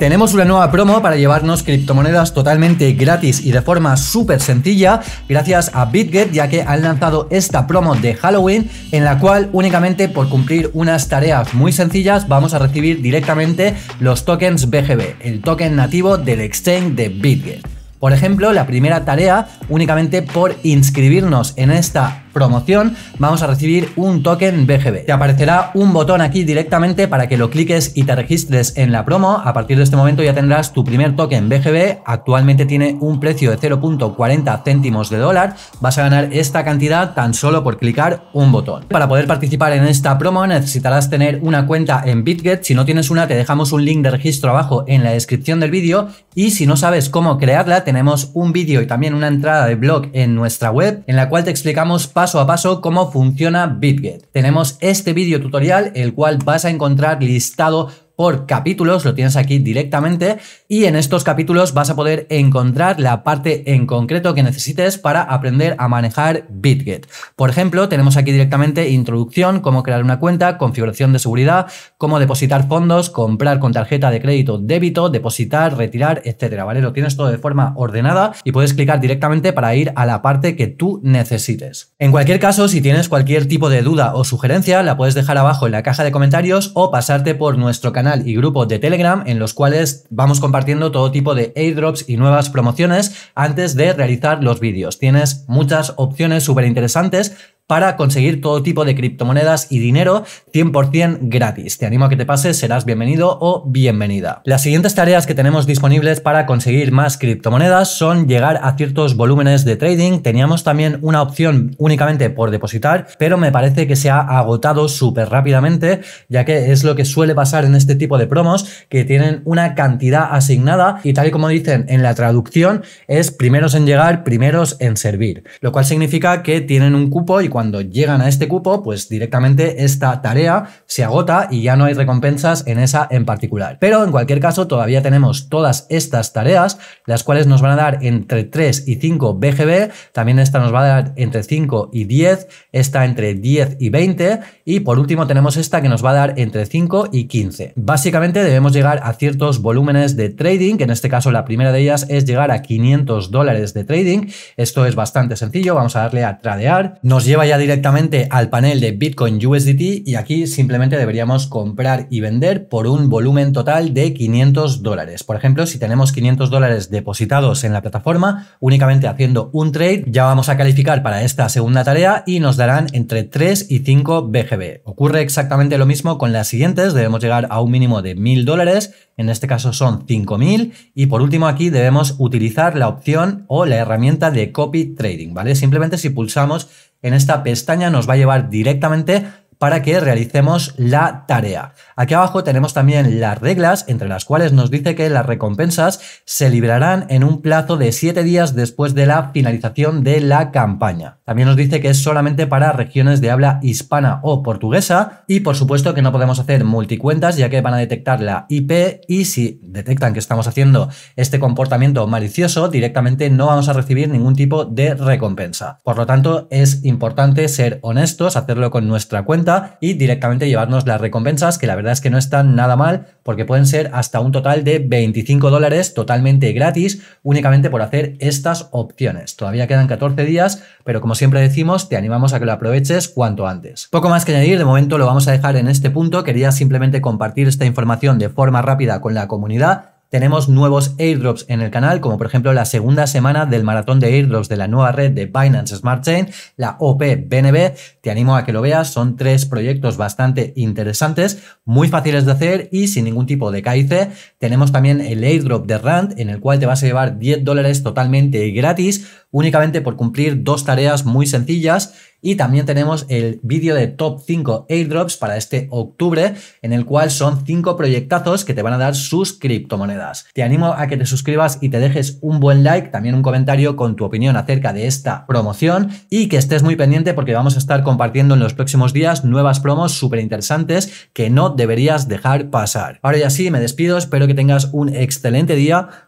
Tenemos una nueva promo para llevarnos criptomonedas totalmente gratis y de forma súper sencilla gracias a BitGet ya que han lanzado esta promo de Halloween en la cual únicamente por cumplir unas tareas muy sencillas vamos a recibir directamente los tokens BGB, el token nativo del exchange de BitGet. Por ejemplo, la primera tarea únicamente por inscribirnos en esta promoción, vamos a recibir un token BGB. Te aparecerá un botón aquí directamente para que lo cliques y te registres en la promo. A partir de este momento ya tendrás tu primer token BGB. Actualmente tiene un precio de 0.40 céntimos de dólar. Vas a ganar esta cantidad tan solo por clicar un botón. Para poder participar en esta promo necesitarás tener una cuenta en BitGet. Si no tienes una, te dejamos un link de registro abajo en la descripción del vídeo. Y si no sabes cómo crearla, tenemos un vídeo y también una entrada de blog en nuestra web en la cual te explicamos paso paso a paso cómo funciona BitGet. Tenemos este vídeo tutorial, el cual vas a encontrar listado por capítulos, lo tienes aquí directamente y en estos capítulos vas a poder encontrar la parte en concreto que necesites para aprender a manejar BitGet. Por ejemplo, tenemos aquí directamente introducción, cómo crear una cuenta, configuración de seguridad, cómo depositar fondos, comprar con tarjeta de crédito, débito, depositar, retirar, etcétera, ¿vale? Lo tienes todo de forma ordenada y puedes clicar directamente para ir a la parte que tú necesites. En cualquier caso, si tienes cualquier tipo de duda o sugerencia, la puedes dejar abajo en la caja de comentarios o pasarte por nuestro canal y grupos de Telegram en los cuales vamos compartiendo todo tipo de airdrops y nuevas promociones antes de realizar los vídeos. Tienes muchas opciones súper interesantes para conseguir todo tipo de criptomonedas y dinero 100% gratis. Te animo a que te pases, serás bienvenido o bienvenida. Las siguientes tareas que tenemos disponibles para conseguir más criptomonedas son llegar a ciertos volúmenes de trading. Teníamos también una opción únicamente por depositar, pero me parece que se ha agotado súper rápidamente, ya que es lo que suele pasar en este tipo de promos, que tienen una cantidad asignada y tal y como dicen en la traducción, es primeros en llegar, primeros en servir, lo cual significa que tienen un cupo y cuando llegan a este cupo, pues directamente esta tarea se agota y ya no hay recompensas en esa en particular. Pero en cualquier caso, todavía tenemos todas estas tareas, las cuales nos van a dar entre 3 y 5 BGB, también esta nos va a dar entre 5 y 10, esta entre 10 y 20, y por último tenemos esta que nos va a dar entre 5 y 15. Básicamente debemos llegar a ciertos volúmenes de trading, que en este caso la primera de ellas es llegar a 500 dólares de trading, esto es bastante sencillo, vamos a darle a tradear, nos lleva directamente al panel de Bitcoin USDT y aquí simplemente deberíamos comprar y vender por un volumen total de 500 dólares. Por ejemplo, si tenemos 500 dólares depositados en la plataforma, únicamente haciendo un trade ya vamos a calificar para esta segunda tarea y nos darán entre 3 y 5 BGB. Ocurre exactamente lo mismo con las siguientes, debemos llegar a un mínimo de 1000 dólares, en este caso son 5000 y por último aquí debemos utilizar la opción o la herramienta de copy trading, ¿vale? Simplemente si pulsamos en esta pestaña nos va a llevar directamente para que realicemos la tarea. Aquí abajo tenemos también las reglas, entre las cuales nos dice que las recompensas se librarán en un plazo de 7 días después de la finalización de la campaña. También nos dice que es solamente para regiones de habla hispana o portuguesa y por supuesto que no podemos hacer multicuentas ya que van a detectar la IP y si detectan que estamos haciendo este comportamiento malicioso directamente no vamos a recibir ningún tipo de recompensa. Por lo tanto es importante ser honestos, hacerlo con nuestra cuenta y directamente llevarnos las recompensas, que la verdad es que no están nada mal, porque pueden ser hasta un total de 25 dólares totalmente gratis, únicamente por hacer estas opciones. Todavía quedan 14 días, pero como siempre decimos, te animamos a que lo aproveches cuanto antes. Poco más que añadir, de momento lo vamos a dejar en este punto, quería simplemente compartir esta información de forma rápida con la comunidad, tenemos nuevos airdrops en el canal, como por ejemplo la segunda semana del maratón de airdrops de la nueva red de Binance Smart Chain, la OPBNB. Te animo a que lo veas, son tres proyectos bastante interesantes, muy fáciles de hacer y sin ningún tipo de KIC. Tenemos también el airdrop de Rand, en el cual te vas a llevar 10 dólares totalmente gratis únicamente por cumplir dos tareas muy sencillas y también tenemos el vídeo de top 5 airdrops para este octubre, en el cual son 5 proyectazos que te van a dar sus criptomonedas. Te animo a que te suscribas y te dejes un buen like, también un comentario con tu opinión acerca de esta promoción y que estés muy pendiente porque vamos a estar compartiendo en los próximos días nuevas promos súper interesantes que no deberías dejar pasar. Ahora ya sí, me despido, espero que tengas un excelente día.